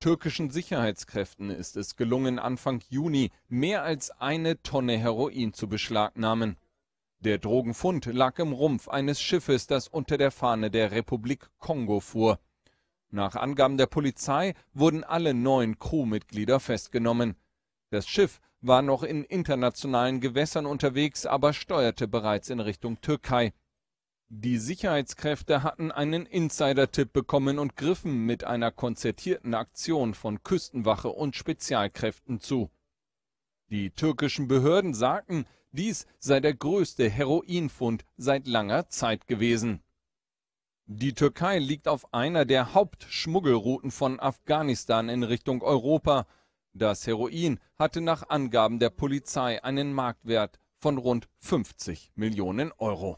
Türkischen Sicherheitskräften ist es gelungen, Anfang Juni mehr als eine Tonne Heroin zu beschlagnahmen. Der Drogenfund lag im Rumpf eines Schiffes, das unter der Fahne der Republik Kongo fuhr. Nach Angaben der Polizei wurden alle neun Crewmitglieder festgenommen. Das Schiff war noch in internationalen Gewässern unterwegs, aber steuerte bereits in Richtung Türkei. Die Sicherheitskräfte hatten einen Insider-Tipp bekommen und griffen mit einer konzertierten Aktion von Küstenwache und Spezialkräften zu. Die türkischen Behörden sagten, dies sei der größte Heroinfund seit langer Zeit gewesen. Die Türkei liegt auf einer der Hauptschmuggelrouten von Afghanistan in Richtung Europa. Das Heroin hatte nach Angaben der Polizei einen Marktwert von rund 50 Millionen Euro.